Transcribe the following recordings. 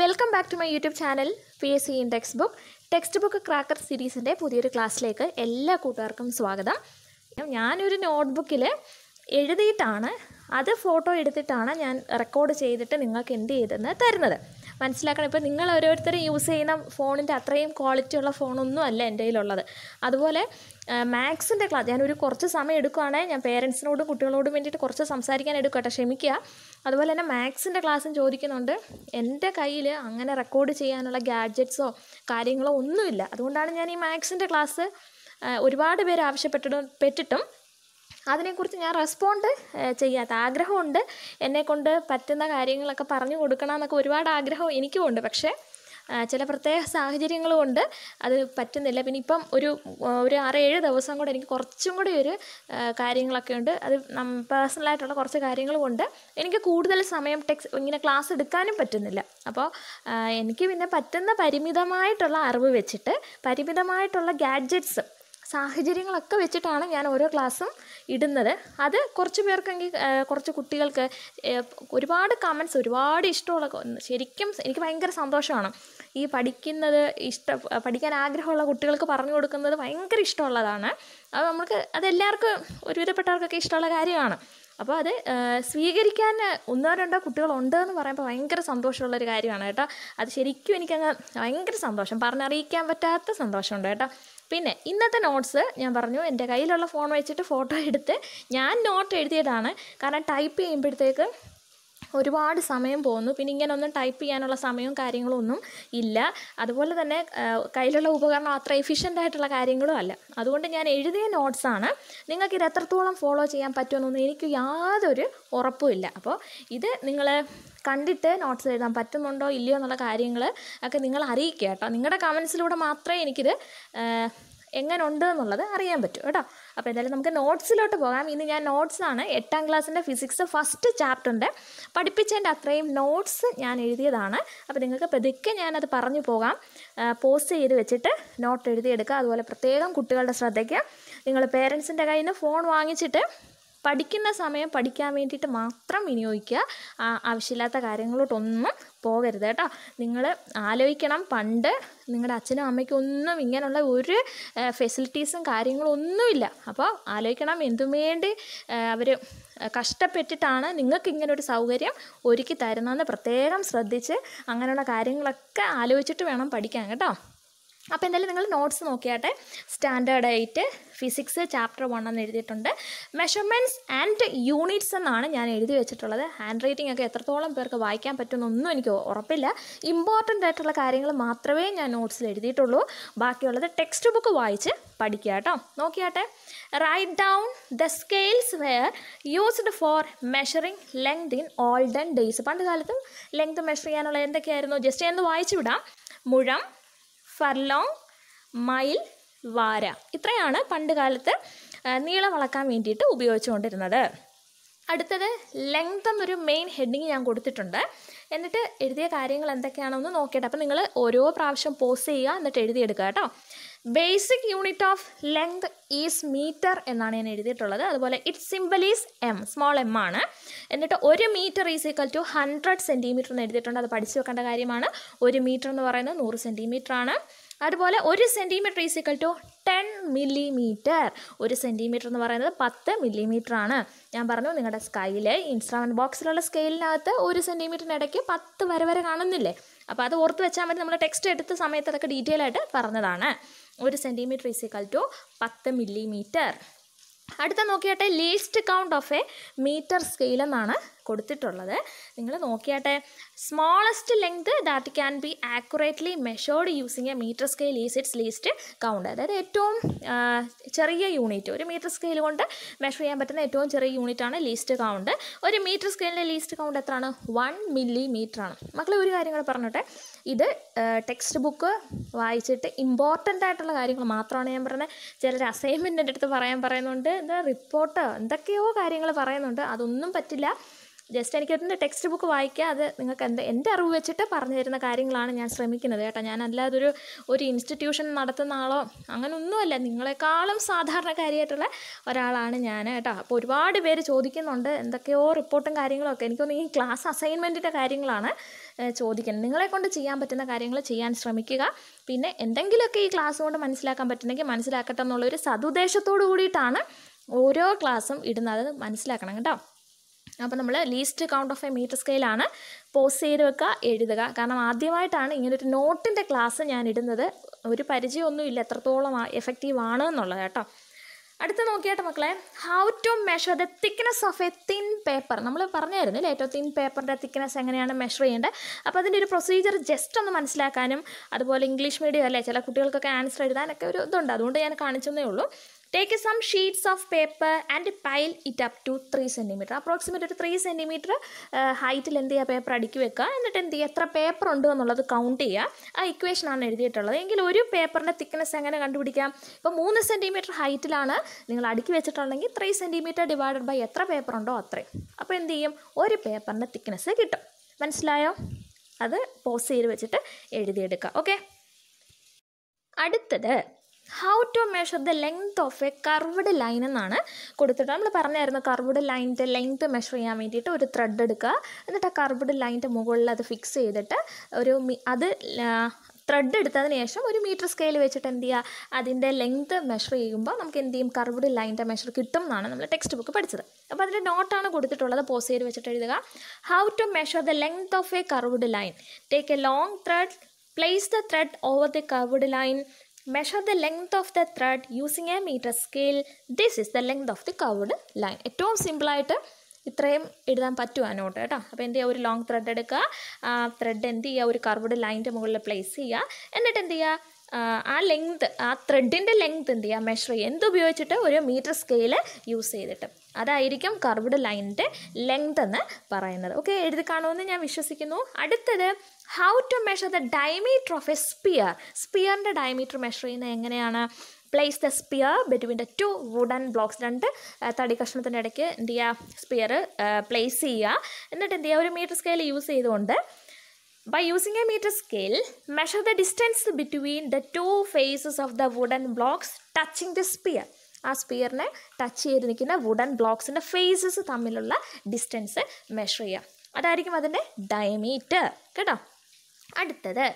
Welcome back to my YouTube channel P S C in text book text book cracker സീരീസിൻ്റെ പുതിയൊരു ക്ലാസ്സിലേക്ക് എല്ലാ കൂട്ടുകാർക്കും സ്വാഗതം ഞാനൊരു നോട്ട്ബുക്കിൽ എഴുതിയിട്ടാണ് അത് ഫോട്ടോ എടുത്തിട്ടാണ് ഞാൻ റെക്കോർഡ് ചെയ്തിട്ട് നിങ്ങൾക്ക് എന്ത് ചെയ്തെന്ന് തരുന്നത് മനസ്സിലാക്കണം ഇപ്പോൾ നിങ്ങൾ ഓരോരുത്തരും യൂസ് ചെയ്യുന്ന ഫോണിൻ്റെ അത്രയും ക്വാളിറ്റി ഉള്ള ഫോണൊന്നും അല്ല എൻ്റെ കയ്യിലുള്ളത് അതുപോലെ മാത്സിൻ്റെ ക്ലാസ് ഞാനൊരു കുറച്ച് സമയം എടുക്കുകയാണെങ്കിൽ ഞാൻ പേരൻസിനോടും കുട്ടികളോടും വേണ്ടിയിട്ട് കുറച്ച് സംസാരിക്കാൻ എടുക്കട്ടെ ക്ഷമിക്കുക അതുപോലെ തന്നെ മാത്സിൻ്റെ ക്ലാസ്സും ചോദിക്കുന്നുണ്ട് എൻ്റെ കയ്യിൽ അങ്ങനെ റെക്കോർഡ് ചെയ്യാനുള്ള ഗാഡ്ജറ്റ്സോ കാര്യങ്ങളോ ഒന്നുമില്ല അതുകൊണ്ടാണ് ഞാൻ ഈ മാത്സിൻ്റെ ക്ലാസ് ഒരുപാട് പേര് ആവശ്യപ്പെട്ടിട്ടും പെട്ടിട്ടും അതിനെക്കുറിച്ച് ഞാൻ റെസ്പോണ്ട് ചെയ്യാത്ത ആഗ്രഹമുണ്ട് എന്നെക്കൊണ്ട് പറ്റുന്ന കാര്യങ്ങളൊക്കെ പറഞ്ഞു കൊടുക്കണം എന്നൊക്കെ ഒരുപാട് ആഗ്രഹം എനിക്കുമുണ്ട് പക്ഷേ ചില പ്രത്യേക സാഹചര്യങ്ങൾ അത് പറ്റുന്നില്ല പിന്നെ ഇപ്പം ഒരു ഒരു ആറ് ഏഴ് ദിവസം കൂടെ എനിക്ക് കുറച്ചും കൂടി ഒരു കാര്യങ്ങളൊക്കെ ഉണ്ട് അത് പേഴ്സണലായിട്ടുള്ള കുറച്ച് കാര്യങ്ങളും എനിക്ക് കൂടുതൽ സമയം ടെക്സ് ഇങ്ങനെ ക്ലാസ് എടുക്കാനും പറ്റുന്നില്ല അപ്പോൾ എനിക്ക് പിന്നെ പറ്റുന്ന പരിമിതമായിട്ടുള്ള അറിവ് വെച്ചിട്ട് പരിമിതമായിട്ടുള്ള ഗാഡ്ജറ്റ്സ് സാഹചര്യങ്ങളൊക്കെ വെച്ചിട്ടാണ് ഞാൻ ഓരോ ക്ലാസ്സും ഇടുന്നത് അത് കുറച്ച് പേർക്കെങ്കിൽ കുറച്ച് കുട്ടികൾക്ക് ഒരുപാട് കമൻസ് ഒരുപാട് ഇഷ്ടമുള്ള ശരിക്കും എനിക്ക് ഭയങ്കര സന്തോഷമാണ് ഈ പഠിക്കുന്നത് ഇഷ്ട പഠിക്കാൻ ആഗ്രഹമുള്ള കുട്ടികൾക്ക് പറഞ്ഞു കൊടുക്കുന്നത് ഭയങ്കര ഇഷ്ടമുള്ളതാണ് അത് നമുക്ക് അതെല്ലാവർക്കും ഒരുവിധപ്പെട്ടവർക്കൊക്കെ ഇഷ്ടമുള്ള കാര്യമാണ് അപ്പോൾ അത് സ്വീകരിക്കാൻ ഒന്നോ രണ്ടോ കുട്ടികളുണ്ട് എന്ന് പറയുമ്പോൾ ഭയങ്കര സന്തോഷമുള്ളൊരു കാര്യമാണ് കേട്ടോ അത് ശരിക്കും എനിക്കങ്ങ് ഭയങ്കര സന്തോഷം പറഞ്ഞറിയിക്കാൻ പറ്റാത്ത സന്തോഷമുണ്ട് കേട്ടോ പിന്നെ ഇന്നത്തെ നോട്ട്സ് ഞാൻ പറഞ്ഞു എൻ്റെ കയ്യിലുള്ള ഫോൺ വെച്ചിട്ട് ഫോട്ടോ എടുത്ത് ഞാൻ നോട്ട് എഴുതിയതാണ് കാരണം ടൈപ്പ് ചെയ്യുമ്പോഴത്തേക്ക് ഒരുപാട് സമയം പോകുന്നു പിന്നെ ഇങ്ങനെ ഒന്നും ടൈപ്പ് ചെയ്യാനുള്ള സമയവും കാര്യങ്ങളും ഒന്നും ഇല്ല അതുപോലെ തന്നെ കയ്യിലുള്ള ഉപകരണം അത്ര എഫിഷ്യൻ്റ് ആയിട്ടുള്ള കാര്യങ്ങളും അല്ല അതുകൊണ്ട് ഞാൻ എഴുതിയ നോട്ട്സാണ് ഇത് എത്രത്തോളം ഫോളോ ചെയ്യാൻ പറ്റുമെന്നൊന്നും എനിക്ക് യാതൊരു ഉറപ്പുമില്ല അപ്പോൾ ഇത് നിങ്ങൾ കണ്ടിട്ട് നോട്ട്സ് എഴുതാൻ പറ്റുന്നുണ്ടോ ഇല്ലയോ എന്നുള്ള കാര്യങ്ങൾ ഒക്കെ നിങ്ങൾ അറിയിക്കുക കേട്ടോ നിങ്ങളുടെ കമൻസിലൂടെ മാത്രമേ എനിക്കിത് എങ്ങനെ ഉണ്ട് എന്നുള്ളത് അറിയാൻ പറ്റൂ കേട്ടോ അപ്പോൾ എന്തായാലും നമുക്ക് നോട്ട്സിലോട്ട് പോകാം ഇന്ന് ഞാൻ നോട്ട്സാണ് എട്ടാം ക്ലാസ്സിൻ്റെ ഫിസിക്സ് ഫസ്റ്റ് ചാപ്റ്ററിൻ്റെ പഠിപ്പിച്ചതിൻ്റെ അത്രയും നോട്ട്സ് ഞാൻ എഴുതിയതാണ് അപ്പോൾ നിങ്ങൾക്ക് പതുക്കെ ഞാനത് പറഞ്ഞു പോകാം പോസ്റ്റ് ചെയ്ത് വെച്ചിട്ട് നോട്ട് എഴുതിയെടുക്കുക അതുപോലെ പ്രത്യേകം കുട്ടികളുടെ ശ്രദ്ധയ്ക്ക് നിങ്ങൾ പേരൻസിൻ്റെ കയ്യിൽ നിന്ന് ഫോൺ വാങ്ങിച്ചിട്ട് പഠിക്കുന്ന സമയം പഠിക്കാൻ വേണ്ടിയിട്ട് മാത്രം വിനിയോഗിക്കുക ആവശ്യമില്ലാത്ത കാര്യങ്ങളോട്ടൊന്നും പോകരുത് കേട്ടോ നിങ്ങൾ ആലോചിക്കണം പണ്ട് നിങ്ങളുടെ അച്ഛനും അമ്മയ്ക്കും ഒന്നും ഇങ്ങനെയുള്ള ഒരു ഫെസിലിറ്റീസും കാര്യങ്ങളും ഒന്നുമില്ല അപ്പോൾ ആലോചിക്കണം എന്തുവേണ്ടി അവർ കഷ്ടപ്പെട്ടിട്ടാണ് നിങ്ങൾക്ക് ഇങ്ങനൊരു സൗകര്യം ഒരുക്കി തരുന്നതെന്ന് പ്രത്യേകം ശ്രദ്ധിച്ച് അങ്ങനെയുള്ള കാര്യങ്ങളൊക്കെ ആലോചിച്ചിട്ട് വേണം പഠിക്കാൻ കേട്ടോ അപ്പോൾ എന്തായാലും നിങ്ങൾ നോട്ട്സ് നോക്കിയാട്ടെ സ്റ്റാൻഡേർഡ് ആയിട്ട് ഫിസിക്സ് ചാപ്റ്റർ വൺ എന്ന് എഴുതിയിട്ടുണ്ട് മെഷർമെൻറ്റ്സ് ആൻഡ് യൂണിറ്റ്സ് എന്നാണ് ഞാൻ എഴുതി വെച്ചിട്ടുള്ളത് ഹാൻഡ് റൈറ്റിംഗ് ഒക്കെ എത്രത്തോളം പേർക്ക് വായിക്കാൻ പറ്റുമെന്നൊന്നും എനിക്ക് ഉറപ്പില്ല ഇമ്പോർട്ടൻ്റ് ആയിട്ടുള്ള കാര്യങ്ങൾ മാത്രമേ ഞാൻ നോട്ട്സിൽ എഴുതിയിട്ടുള്ളൂ ബാക്കിയുള്ളത് ടെക്സ്റ്റ് ബുക്ക് വായിച്ച് പഠിക്കുക കേട്ടോ നോക്കിയാട്ടെ write down the scales were used for measuring length in olden days പണ്ട് കാലത്തും ലെങ്ത് മെഷർ ചെയ്യാനുള്ള എന്തൊക്കെയായിരുന്നു ജസ്റ്റ് ഞാൻ വായിച്ചു വിടാം മുഴം ഫർലോങ് മൈൽ വാര ഇത്രയാണ് പണ്ട് കാലത്ത് നീളം വളക്കാൻ വേണ്ടിയിട്ട് ഉപയോഗിച്ചുകൊണ്ടിരുന്നത് അടുത്തത് ലെങ്ത് എന്നൊരു മെയിൻ ഹെഡിങ് ഞാൻ കൊടുത്തിട്ടുണ്ട് എന്നിട്ട് എഴുതിയ കാര്യങ്ങൾ എന്തൊക്കെയാണെന്ന് നോക്കിയിട്ട് അപ്പം നിങ്ങൾ ഓരോ പ്രാവശ്യം പോസ് ചെയ്യുക എന്നിട്ട് എഴുതിയെടുക്കുക കേട്ടോ basic unit of length is metre എന്നാണ് ഞാൻ എഴുതിയിട്ടുള്ളത് അതുപോലെ it symbol is M small M ആണ് എന്നിട്ട് ഒരു metre is equal to hundred centimetre എന്ന് എഴുതിയിട്ടുണ്ട് അത് പഠിച്ചു വെക്കേണ്ട കാര്യമാണ് ഒരു മീറ്റർ എന്ന് പറയുന്നത് നൂറ് സെൻറ്റിമീറ്റർ ആണ് അതുപോലെ ഒരു centimetre is equal to ten millimetre ഒരു സെൻറ്റിമീറ്റർ എന്ന് പറയുന്നത് പത്ത് മില്ലിമീറ്റർ ആണ് ഞാൻ പറഞ്ഞു നിങ്ങളുടെ സ്കൈയിൽ ഇൻസ്ട്രാമെൻറ്റ് ബോക്സിലുള്ള സ്കെയിലിനകത്ത് ഒരു ഇടയ്ക്ക് പത്ത് വരെ വരെ കാണുന്നില്ലേ അപ്പോൾ അത് ഓർത്ത് വെച്ചാൽ മതി നമ്മൾ ടെക്സ്റ്റ് എടുത്ത സമയത്ത് അതൊക്കെ ഡീറ്റെയിൽ ആയിട്ട് പറഞ്ഞതാണ് ഒരു സെൻറ്റിമീറ്റർ ഈസിക്കൽ ടു പത്ത് മില്ലിമീറ്റർ അടുത്ത നോക്കിയാട്ടെ least count of a metre scale എന്നാണ് കൊടുത്തിട്ടുള്ളത് നിങ്ങൾ നോക്കിയാട്ടെ smallest length that can be accurately measured using a metre scale is its least count അതായത് ഏറ്റവും ചെറിയ യൂണിറ്റ് ഒരു മീറ്റർ സ്കെയിൽ കൊണ്ട് മെഷർ ചെയ്യാൻ പറ്റുന്ന ഏറ്റവും ചെറിയ യൂണിറ്റാണ് ലീസ്റ്റ് കൗണ്ട് ഒരു മീറ്റർ സ്കെയിലിൻ്റെ ലീസ്റ്റ് കൗണ്ട് എത്രയാണ് വൺ മില്ലി മീറ്ററാണ് മക്കളെ ഒരു കാര്യം കൂടെ പറഞ്ഞോട്ടെ ഇത് ടെക്സ്റ്റ് ബുക്ക് വായിച്ചിട്ട് ഇമ്പോർട്ടൻ്റ് ആയിട്ടുള്ള കാര്യങ്ങൾ മാത്രമാണ് ഞാൻ പറഞ്ഞത് ചിലർ അസൈൻമെൻറ്റിൻ്റെ അടുത്ത് പറയാൻ പറയുന്നുണ്ട് എന്താ റിപ്പോർട്ട് എന്തൊക്കെയോ കാര്യങ്ങൾ പറയുന്നുണ്ട് അതൊന്നും പറ്റില്ല ജസ്റ്റ് എനിക്കതിൻ്റെ ടെക്സ്റ്റ് ബുക്ക് വായിക്കുക അത് നിങ്ങൾക്ക് എന്ത് എൻ്റെ അറിവ് വെച്ചിട്ട് പറഞ്ഞു തരുന്ന കാര്യങ്ങളാണ് ഞാൻ ശ്രമിക്കുന്നത് കേട്ടോ ഞാൻ അല്ലാതെ ഒരു ഇൻസ്റ്റിറ്റ്യൂഷൻ നടത്തുന്ന ആളോ അങ്ങനൊന്നുമല്ല നിങ്ങളെക്കാളും സാധാരണക്കാരിയായിട്ടുള്ള ഒരാളാണ് ഞാൻ കേട്ടോ അപ്പോൾ ഒരുപാട് പേര് ചോദിക്കുന്നുണ്ട് എന്തൊക്കെയോ റിപ്പോർട്ടും കാര്യങ്ങളും ഒക്കെ എനിക്കൊന്ന് ഈ ക്ലാസ് അസൈൻമെൻറ്റിൻ്റെ കാര്യങ്ങളാണ് ചോദിക്കുന്നത് നിങ്ങളെ കൊണ്ട് ചെയ്യാൻ പറ്റുന്ന കാര്യങ്ങൾ ചെയ്യാൻ ശ്രമിക്കുക പിന്നെ എന്തെങ്കിലുമൊക്കെ ഈ ക്ലാസ് കൊണ്ട് മനസ്സിലാക്കാൻ പറ്റുന്നെങ്കിൽ മനസ്സിലാക്കട്ടെ എന്നുള്ളൊരു സതുദ്ദേശത്തോടു കൂടിയിട്ടാണ് ഓരോ ക്ലാസ്സും ഇടുന്നത് മനസ്സിലാക്കണം കേട്ടോ അപ്പോൾ നമ്മൾ least count of a metre സ്കെയിലാണ് പോസ് ചെയ്ത് വെക്കുക എഴുതുക കാരണം ആദ്യമായിട്ടാണ് ഇങ്ങനൊരു നോട്ടിൻ്റെ ക്ലാസ് ഞാൻ ഇടുന്നത് ഒരു പരിചയമൊന്നുമില്ല എത്രത്തോളം എഫക്റ്റീവ് ആണ് എന്നുള്ളത് കേട്ടോ അടുത്ത നോക്കിയാട്ടെ മക്കളെ how to measure the thickness of a thin paper നമ്മൾ പറഞ്ഞായിരുന്നു അല്ലേ ഏറ്റവും തിൻ പേപ്പറിൻ്റെ തിക്നെസ് എങ്ങനെയാണ് മെഷർ ചെയ്യേണ്ടത് അപ്പോൾ അതിൻ്റെ ഒരു പ്രൊസീജിയർ ജസ്റ്റ് ഒന്ന് മനസ്സിലാക്കാനും അതുപോലെ ഇംഗ്ലീഷ് മീഡിയം അല്ലേ ചില കുട്ടികൾക്കൊക്കെ ആൻസർ എഴുതാനൊക്കെ ഒരു ഇതുണ്ട് അതുകൊണ്ട് ഞാൻ കാണിച്ചതേ ഉള്ളൂ take some sheets of paper and pile it up to three centimetre approximate ഒരു ത്രീ സെൻറ്റിമീറ്റർ ഹൈറ്റിൽ എന്ത് ചെയ്യുക പേപ്പർ അടുക്കി വെക്കുക എന്നിട്ട് എന്ത് ചെയ്യുക എത്ര പേപ്പർ ഉണ്ട് എന്നുള്ളത് കൗണ്ട് ചെയ്യുക ആ ഇക്വേഷനാണ് എഴുതിയിട്ടുള്ളത് എങ്കിൽ ഒരു പേപ്പറിൻ്റെ തിക്നെസ് എങ്ങനെ കണ്ടുപിടിക്കാം ഇപ്പോൾ മൂന്ന് സെൻറ്റിമീറ്റർ ഹൈറ്റിലാണ് നിങ്ങൾ അടുക്കി വെച്ചിട്ടുണ്ടെങ്കിൽ ത്രീ സെൻറ്റിമീറ്റർ ഡിവൈഡഡ് ബൈ എത്ര പേപ്പർ ഉണ്ടോ അത്രയും അപ്പോൾ എന്ത് ചെയ്യും ഒരു പേപ്പറിൻ്റെ തിക്നെസ് കിട്ടും മനസ്സിലായോ അത് പോസ് ചെയ്ത് വെച്ചിട്ട് എഴുതിയെടുക്കുക ഓക്കെ അടുത്തത് how to measure the length of a curved line എന്നാണ് കൊടുത്തിട്ട് നമ്മൾ പറഞ്ഞായിരുന്നു കർവ്ഡ് ലൈനിൻ്റെ ലെങ്ത് മെഷർ ചെയ്യാൻ വേണ്ടിയിട്ട് ഒരു ത്രെഡ് എടുക്കുക എന്നിട്ട് ആ കർവ്ഡ് ലൈനിൻ്റെ മുകളിൽ അത് ഫിക്സ് ചെയ്തിട്ട് ഒരു അത് ത്രെഡ് എടുത്തതിന് ശേഷം ഒരു മീറ്റർ സ്കെയിൽ വെച്ചിട്ട് എന്ത് ചെയ്യുക അതിൻ്റെ ലെങ്ത് മെഷർ ചെയ്യുമ്പോൾ നമുക്ക് എന്ത് ചെയ്യും കർവ്ഡ് ലൈനിൻ്റെ മെഷർ കിട്ടും എന്നാണ് നമ്മൾ ടെക്സ്റ്റ് ബുക്ക് പഠിച്ചത് അപ്പോൾ അതിൻ്റെ നോട്ടാണ് കൊടുത്തിട്ടുള്ളത് പോസ് ചെയ്ത് വെച്ചിട്ട് എഴുതുക how to measure the length of a curved line take a long thread place the thread over the curved line Measure the length of the thread using a meter scale. This is the length of the curved line. ഏറ്റവും സിമ്പിളായിട്ട് ഇത്രയും എഴുതാൻ പറ്റുവാ not കേട്ടോ അപ്പോൾ എന്ത് ചെയ്യുക ഒരു long thread എടുക്കുക ആ ത്രെഡ് എന്ത് ചെയ്യുക ഒരു കർവ്ഡ് ലൈനിൻ്റെ മുകളിൽ പ്ലേസ് ചെയ്യുക എന്നിട്ട് എന്ത് ചെയ്യുക ആ ലെങ്ത് ആ ത്രെഡിൻ്റെ ലെങ്ത് എന്ത് ചെയ്യുക മെഷർ ചെയ്യുക എന്തുപയോഗിച്ചിട്ട് ഒരു മീറ്റർ സ്കെയിൽ യൂസ് ചെയ്തിട്ട് അതായിരിക്കും കർവ്ഡ് ലൈനിൻ്റെ ലെങ്ത് എന്ന് പറയുന്നത് ഓക്കെ എഴുതി കാണുമെന്ന് ഞാൻ വിശ്വസിക്കുന്നു അടുത്തത് how to measure the diameter of a sphere സ്പിയറിൻ്റെ ഡയമീറ്റർ മെഷർ ചെയ്യുന്നത് എങ്ങനെയാണ് place the sphere between the two wooden blocks രണ്ട് തടി കഷ്ണത്തിൻ്റെ ഇടയ്ക്ക് എന്ത് ചെയ്യുക സ്പിയർ പ്ലേസ് ചെയ്യുക എന്നിട്ട് എന്ത് ചെയ്യുക ഒരു മീറ്റർ സ്കെയിൽ യൂസ് ചെയ്തുകൊണ്ട് By using a meter scale, measure the distance between the two faces of the wooden blocks touching the sphere ആ സ്പിയറിനെ ടച്ച് ചെയ്ത് നിൽക്കുന്ന വുഡൻ ബ്ലോക്സിൻ്റെ ഫേസസ് തമ്മിലുള്ള ഡിസ്റ്റൻസ് മെഷർ ചെയ്യുക അതായിരിക്കും അതിൻ്റെ ഡയമീറ്റർ കേട്ടോ അടുത്തത്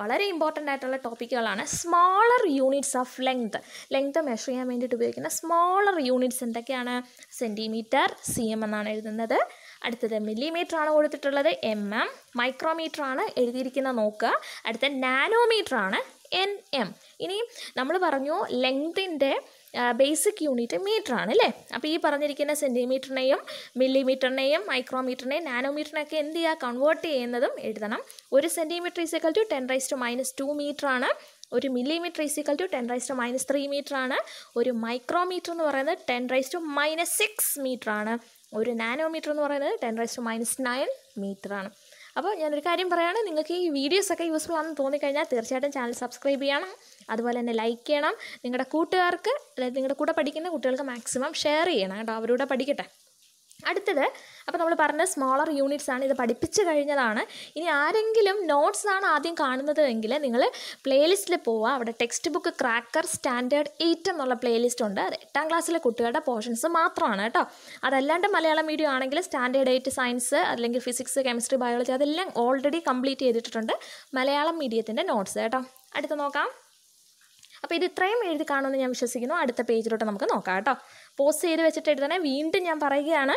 വളരെ ഇമ്പോർട്ടൻ്റ് ആയിട്ടുള്ള ടോപ്പിക്കുകളാണ് smaller units of length length measure ചെയ്യാൻ വേണ്ടിയിട്ട് ഉപയോഗിക്കുന്ന സ്മോളർ യൂണിറ്റ്സ് എന്തൊക്കെയാണ് സെൻറ്റിമീറ്റർ സി എം എന്നാണ് എഴുതുന്നത് അടുത്തത് മില്ലിമീറ്റർ ആണ് കൊടുത്തിട്ടുള്ളത് എം എം മൈക്രോമീറ്റർ ആണ് എഴുതിയിരിക്കുന്നത് നോക്കുക അടുത്ത നാനോമീറ്റർ ആണ് എൻ എം ഇനി നമ്മൾ പറഞ്ഞു ലെങ്തിൻ്റെ ബേസിക് യൂണിറ്റ് മീറ്റർ ആണ് അല്ലേ അപ്പോൾ ഈ പറഞ്ഞിരിക്കുന്ന സെൻറ്റിമീറ്ററിനെയും മില്ലിമീറ്ററിനെയും മൈക്രോമീറ്ററിനെയും നാനോമീറ്ററിനെയൊക്കെ എന്ത് ചെയ്യുക കൺവേർട്ട് ചെയ്യുന്നതും എഴുതണം ഒരു centimetre is equal to ten raise to minus two metre ആണ് ഒരു millimetre is equal to ten raise to minus three metre ആണ് ഒരു മൈക്രോമീറ്റർ എന്ന് പറയുന്നത് ten raise to minus six metre ആണ് ഒരു നാനോമീറ്റർ എന്ന് പറയുന്നത് ten raise to minus nine മീറ്ററാണ് അപ്പോൾ ഞാനൊരു കാര്യം പറയുകയാണ് നിങ്ങൾക്ക് ഈ വീഡിയോസൊക്കെ യൂസ്ഫുൾ ആണെന്ന് തോന്നിക്കഴിഞ്ഞാൽ തീർച്ചയായിട്ടും ചാനൽ സബ്സ്ക്രൈബ് ചെയ്യണം അതുപോലെ തന്നെ ലൈക്ക് ചെയ്യണം നിങ്ങളുടെ കൂട്ടുകാർക്ക് അതായത് നിങ്ങളുടെ കൂടെ പഠിക്കുന്ന കുട്ടികൾക്ക് മാക്സിമം ഷെയർ ചെയ്യണം കേട്ടോ അവരുടെ പഠിക്കട്ടെ അടുത്തത് അപ്പോൾ നമ്മൾ പറഞ്ഞ സ്മോളർ യൂണിറ്റ്സ് ആണ് ഇത് പഠിപ്പിച്ചു കഴിഞ്ഞതാണ് ഇനി ആരെങ്കിലും നോട്ട്സ് ആണ് ആദ്യം കാണുന്നത് എങ്കിൽ നിങ്ങൾ പ്ലേലിസ്റ്റിൽ പോവുക അവിടെ text book cracker standard eight എന്നുള്ള പ്ലേലിസ്റ്റ് ഉണ്ട് അത് എട്ടാം ക്ലാസ്സിലെ കുട്ടികളുടെ പോർഷൻസ് മാത്രമാണ് കേട്ടോ അതല്ലാണ്ട് മലയാളം മീഡിയം ആണെങ്കിൽ സ്റ്റാൻഡേർഡ് എയ്റ്റ് സയൻസ് അല്ലെങ്കിൽ ഫിസിക്സ് കെമിസ്ട്രി ബയോളജി അതെല്ലാം ഓൾറെഡി കംപ്ലീറ്റ് ചെയ്തിട്ടുണ്ട് മലയാളം മീഡിയത്തിൻ്റെ നോട്ട്സ് കേട്ടോ അടുത്ത് നോക്കാം അപ്പോൾ ഇത് ഇത്രയും എഴുതി കാണുമെന്ന് ഞാൻ വിശ്വസിക്കുന്നു അടുത്ത പേജിലോട്ട് നമുക്ക് നോക്കാം കേട്ടോ പോസ്റ്റ് ചെയ്ത് വെച്ചിട്ട് എഴുതണേ വീണ്ടും ഞാൻ പറയുകയാണ്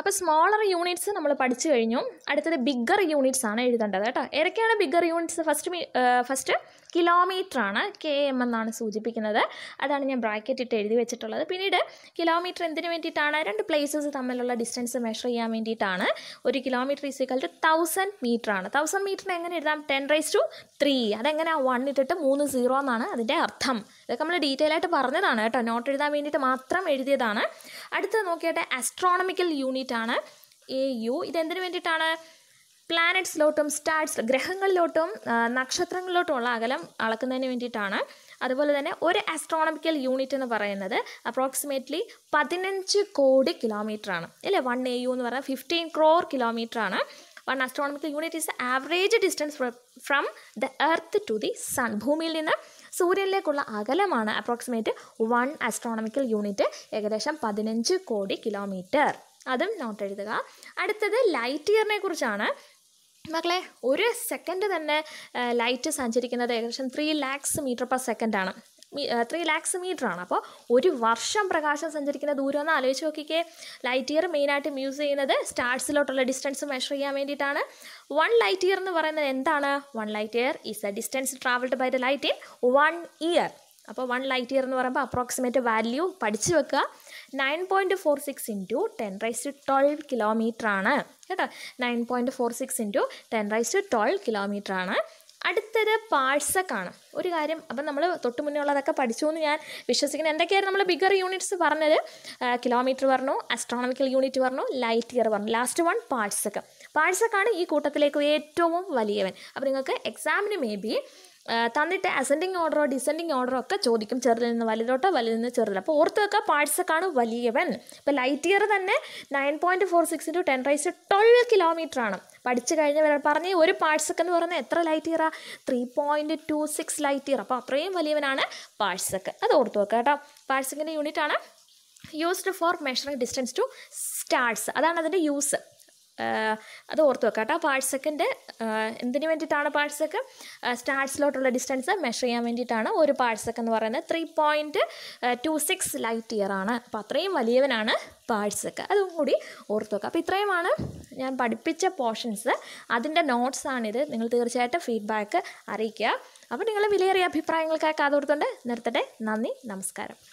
അപ്പോൾ സ്മോളർ യൂണിറ്റ്സ് നമ്മൾ പഠിച്ചു കഴിഞ്ഞു അടുത്തത് ബിഗ്ഗർ യൂണിറ്റ്സ് ആണ് എഴുതേണ്ടത് കേട്ടോ ഏതൊക്കെയാണ് bigger units first first kilometre ആണ് കെ എം എന്നാണ് സൂചിപ്പിക്കുന്നത് അതാണ് ഞാൻ ബ്രാക്കറ്റ് ഇട്ട് എഴുതി വെച്ചിട്ടുള്ളത് പിന്നീട് കിലോമീറ്റർ എന്തിനു വേണ്ടിയിട്ടാണ് രണ്ട് പ്ലേസസ് തമ്മിലുള്ള ഡിസ്റ്റൻസ് മെഷർ ചെയ്യാൻ വേണ്ടിയിട്ടാണ് ഒരു kilometre equal to thousand metre ആണ് തൗസൻഡ് മീറ്ററിനെ എങ്ങനെ എഴുതാം ടെൻ റൈസ് ടു ത്രീ അതെങ്ങനെ വൺ ഇട്ടിട്ട് മൂന്ന് സീറോ എന്നാണ് അതിൻ്റെ അർത്ഥം ഇതൊക്കെ നമ്മൾ ഡീറ്റെയിൽ ആയിട്ട് പറഞ്ഞതാണ് കേട്ടോ നോട്ട് എഴുതാൻ വേണ്ടിയിട്ട് മാത്രം എഴുതിയതാണ് അടുത്തത് നോക്കിയാട്ടെ അസ്ട്രോണമിക്കൽ യൂണിറ്റ് ആണ് എ യു ഇതെന്തിനു വേണ്ടിയിട്ടാണ് പ്ലാനറ്റ്സിലോട്ടും സ്റ്റാർസ് ഗ്രഹങ്ങളിലോട്ടും നക്ഷത്രങ്ങളിലോട്ടും ഉള്ള അകലം അളക്കുന്നതിന് വേണ്ടിയിട്ടാണ് അതുപോലെ തന്നെ ഒരു ആസ്ട്രോണമിക്കൽ യൂണിറ്റ് എന്ന് പറയുന്നത് അപ്രോക്സിമേറ്റ്ലി പതിനഞ്ച് കോടി കിലോമീറ്റർ ആണ് അല്ലേ വൺ എ യു എന്ന് പറയുന്നത് ഫിഫ്റ്റീൻ ക്രോർ കിലോമീറ്റർ ആണ് one astronomical unit is average distance from the earth to the sun ഭൂമിയിൽ നിന്ന് സൂര്യനിലേക്കുള്ള അകലമാണ് അപ്രോക്സിമേറ്റ് വൺ അസ്ട്രോണമിക്കൽ യൂണിറ്റ് ഏകദേശം പതിനഞ്ച് കോടി കിലോമീറ്റർ അതും നോട്ട് എഴുതുക അടുത്തത് ലൈറ്റ് ഇയറിനെ കുറിച്ചാണ് മക്കളെ ഒരു സെക്കൻഡ് തന്നെ ലൈറ്റ് സഞ്ചരിക്കുന്നത് ഏകദേശം ത്രീ ലാക്സ് മീറ്റർ പെർ സെക്കൻഡാണ് ത്രീ ലാക്സ് മീറ്റർ ആണ് അപ്പോൾ ഒരു വർഷം പ്രകാശം സഞ്ചരിക്കുന്ന ദൂരം ഒന്ന് ആലോചിച്ച് നോക്കിക്കേ ലൈറ്റ് ഇയർ മെയിനായിട്ട് യൂസ് ചെയ്യുന്നത് സ്റ്റാർസിലോട്ടുള്ള ഡിസ്റ്റൻസ് മെഷർ ചെയ്യാൻ വേണ്ടിയിട്ടാണ് വൺ ലൈറ്റ് ഇയർ എന്ന് പറയുന്നത് എന്താണ് one light year is a distance travelled by the light in one year അപ്പോൾ വൺ ലൈറ്റ് ഇയർ എന്ന് പറയുമ്പോൾ അപ്രോക്സിമേറ്റ് വാല്യൂ പഠിച്ചു വെക്കുക nine point four six into ten raise to twelve kilometre ആണ് കേട്ടോ nine point four six into ten raise to twelve kilometre ആണ് അടുത്തത് പാഴ്സക്കാണ് ഒരു കാര്യം അപ്പം നമ്മൾ തൊട്ട് മുന്നേ ഉള്ളതൊക്കെ പഠിച്ചു എന്ന് ഞാൻ വിശ്വസിക്കുന്നത് എന്തൊക്കെയായിരുന്നു നമ്മൾ ബിഗർ യൂണിറ്റ്സ് പറഞ്ഞത് കിലോമീറ്റർ പറഞ്ഞു അസ്ട്രോണമിക്കൽ യൂണിറ്റ് പറഞ്ഞു ലൈറ്റ് ഇയർ പറഞ്ഞു ലാസ്റ്റ് വൺ പാഴ്സക്ക് പാഴ്സക്കാണ് ഈ കൂട്ടത്തിലേക്ക് ഏറ്റവും വലിയവൻ അപ്പോൾ നിങ്ങൾക്ക് എക്സാമിന് മേ ബി തന്നിട്ട് അസെൻഡിങ് ഓർഡറോ ഡിസെൻഡിങ് ഓർഡറോ ഒക്കെ ചോദിക്കും ചെറുതിൽ നിന്ന് വലുതോട്ടോ വലുതിൽ നിന്ന് ചെറുതിൽ അപ്പോൾ ഓർത്ത് വെക്കുക പാഴ്സക്കാണ് വലിയവൻ ഇപ്പോൾ ലൈറ്റ് ഇയർ തന്നെ nine point four six into ten raise twelve kilometre ആണ് പഠിച്ചു കഴിഞ്ഞവർ പറഞ്ഞ് ഒരു പാഴ്സക്ക് എന്ന് പറയുന്നത് എത്ര ലൈറ്റ് ഇയറാ three point two six light year അപ്പോൾ അത്രയും വലിയവനാണ് പാഴ്സക്ക് അത് ഓർത്ത് വെക്കുക കേട്ടോ പാഴ്സക്കിൻ്റെ യൂണിറ്റ് ആണ് used for measuring distance to stars അതാണ് അതിൻ്റെ യൂസ് അത് ഓർത്ത് വെക്കാം കേട്ടോ പാർട്ട് സെക്കൻഡ് എന്തിനു വേണ്ടിയിട്ടാണ് പാർട്ട് സെക്ക് ഡിസ്റ്റൻസ് മെഷർ ചെയ്യാൻ വേണ്ടിയിട്ടാണ് ഒരു പാർട്ട് സെക്ക് എന്ന് പറയുന്നത് three point two six light year ആണ് അപ്പോൾ അത്രയും വലിയവനാണ് പാർട്സ് ഒക്കെ അതും കൂടി ഓർത്ത് വെക്കുക അപ്പോൾ ഇത്രയുമാണ് ഞാൻ പഠിപ്പിച്ച പോർഷൻസ് അതിൻ്റെ നോട്ട്സാണിത് നിങ്ങൾ തീർച്ചയായിട്ടും ഫീഡ്ബാക്ക് അറിയിക്കുക അപ്പോൾ നിങ്ങളെ വിലയേറിയ അഭിപ്രായങ്ങൾക്കായി കാതോർത്തുകൊണ്ട് നിർത്തട്ടെ നന്ദി നമസ്കാരം